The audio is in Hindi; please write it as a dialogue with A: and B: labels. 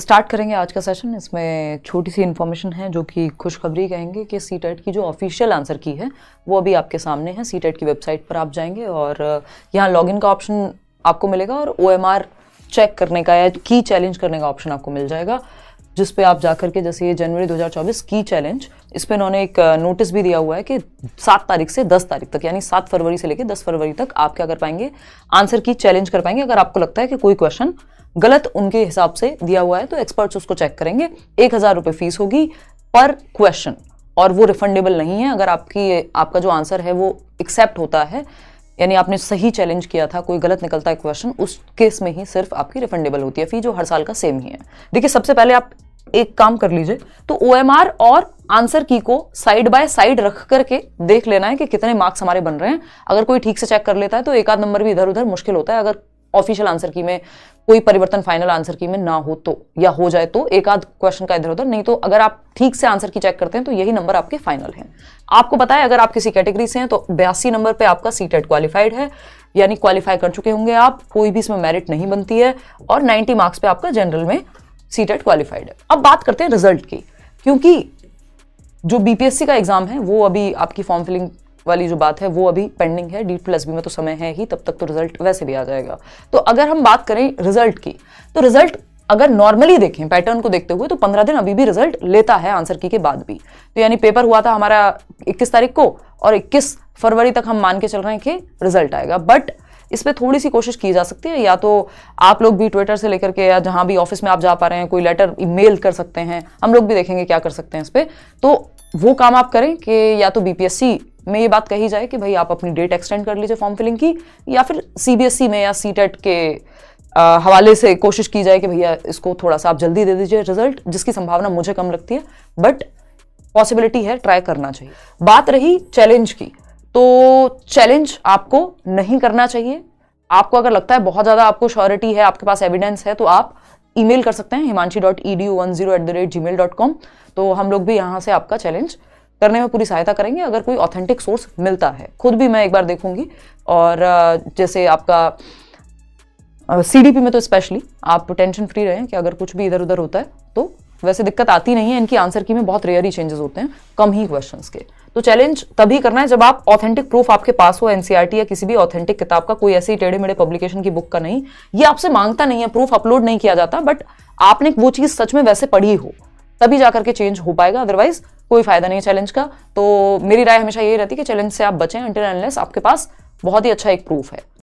A: स्टार्ट करेंगे आज का सेशन इसमें छोटी सी इन्फॉर्मेशन है जो कि खुशखबरी कहेंगे कि सी टेट e की जो ऑफिशियल आंसर की है वो अभी आपके सामने है सी टेट e की वेबसाइट पर आप जाएंगे और यहाँ लॉगिन का ऑप्शन आपको मिलेगा और ओ चेक करने का या की चैलेंज करने का ऑप्शन आपको मिल जाएगा जिस पे आप जाकर के जैसे ये जनवरी 2024 की चैलेंज इस पर इन्होंने एक नोटिस भी दिया हुआ है कि सात तारीख से दस तारीख तक यानी सात फरवरी से लेकर दस फरवरी तक आप क्या कर पाएंगे आंसर की चैलेंज कर पाएंगे अगर आपको लगता है कि कोई क्वेश्चन गलत उनके हिसाब से दिया हुआ है तो एक्सपर्ट्स उसको चेक करेंगे एक हज़ार रुपये फीस होगी पर क्वेश्चन और वो रिफंडेबल नहीं है अगर आपकी आपका जो आंसर है वो एक्सेप्ट होता है यानी आपने सही चैलेंज किया था कोई गलत निकलता है क्वेश्चन उस केस में ही सिर्फ आपकी रिफंडेबल होती है फी जो हर साल का सेम ही है देखिए सबसे पहले आप एक काम कर लीजिए तो ओ और आंसर की को साइड बाय साइड रख करके देख लेना है कि कितने मार्क्स हमारे बन रहे हैं अगर कोई ठीक से चेक कर लेता है तो एक आध नंबर भी इधर उधर मुश्किल होता है अगर ऑफिशियल आंसर की में कोई परिवर्तन फाइनल आंसर की में ना हो तो या हो जाए तो एक आध क्वेश्चन का इधर उधर नहीं तो अगर आप ठीक से आंसर की चेक करते हैं तो यही नंबर आपके फाइनल हैं आपको पता है अगर आप किसी कैटेगरी से हैं तो बयासी नंबर पे आपका सी टेट क्वालिफाइड है यानी क्वालिफाई कर चुके होंगे आप कोई भी इसमें मेरिट नहीं बनती है और नाइनटी मार्क्स पे आपका जनरल में सी टेट क्वालिफाइड है अब बात करते हैं रिजल्ट की क्योंकि जो बीपीएससी का एग्ज़ाम है वो अभी आपकी फॉर्म फिलिंग वाली जो बात है वो अभी पेंडिंग है डी प्लस बी में तो समय है ही तब तक तो रिजल्ट वैसे भी आ जाएगा तो अगर हम बात करें रिजल्ट की तो रिजल्ट अगर नॉर्मली देखें पैटर्न को देखते हुए तो पंद्रह दिन अभी भी रिजल्ट लेता है आंसर की के बाद भी तो यानी पेपर हुआ था हमारा इक्कीस तारीख को और इक्कीस फरवरी तक हम मान के चल रहे हैं कि रिजल्ट आएगा बट इस पर थोड़ी सी कोशिश की जा सकती है या तो आप लोग भी ट्विटर से लेकर के या जहाँ भी ऑफिस में आप जा पा रहे हैं कोई लेटर ईमेल कर सकते हैं हम लोग भी देखेंगे क्या कर सकते हैं इस पर तो वो काम आप करें कि या तो बी में ये बात कही जाए कि भाई आप अपनी डेट एक्सटेंड कर लीजिए फॉर्म फिलिंग की या फिर सी e में या सी e के आ, हवाले से कोशिश की जाए कि भैया इसको थोड़ा सा आप जल्दी दे दीजिए रिजल्ट जिसकी संभावना मुझे कम लगती है बट पॉसिबिलिटी है ट्राई करना चाहिए बात रही चैलेंज की तो चैलेंज आपको नहीं करना चाहिए आपको अगर लगता है बहुत ज़्यादा आपको श्योरिटी है आपके पास एविडेंस है तो आप ईमेल कर सकते हैं Himanshi dot E D one zero at the rate Gmail dot com तो हम लोग भी यहाँ से आपका चैलेंज करने में पूरी सहायता करेंगे अगर कोई ऑथेंटिक सोर्स मिलता है खुद भी मैं एक बार देखूंगी और जैसे आपका सी डी पी में तो स्पेशली आप टेंशन फ्री रहें कि अगर कुछ भी इधर उधर होता है तो वैसे दिक्कत आती नहीं है इनकी आंसर की में बहुत रेयर ही चेंजेस होते हैं कम ही क्वेश्चंस के तो चैलेंज तभी करना है जब आप ऑथेंटिक प्रूफ आपके पास हो एनसीआरटी e या किसी भी ऑथेंटिक किताब का कोई ऐसी टेढ़े मेढ़े पब्लिकेशन की बुक का नहीं ये आपसे मांगता नहीं है प्रूफ अपलोड नहीं किया जाता बट आपने वो चीज़ सच में वैसे पढ़ी हो तभी जा करके चेंज हो पाएगा अदरवाइज कोई फायदा नहीं है चैलेंज का तो मेरी राय हमेशा यही रहती है कि चैलेंज से आप बचें अंटिल आपके पास बहुत ही अच्छा एक प्रूफ है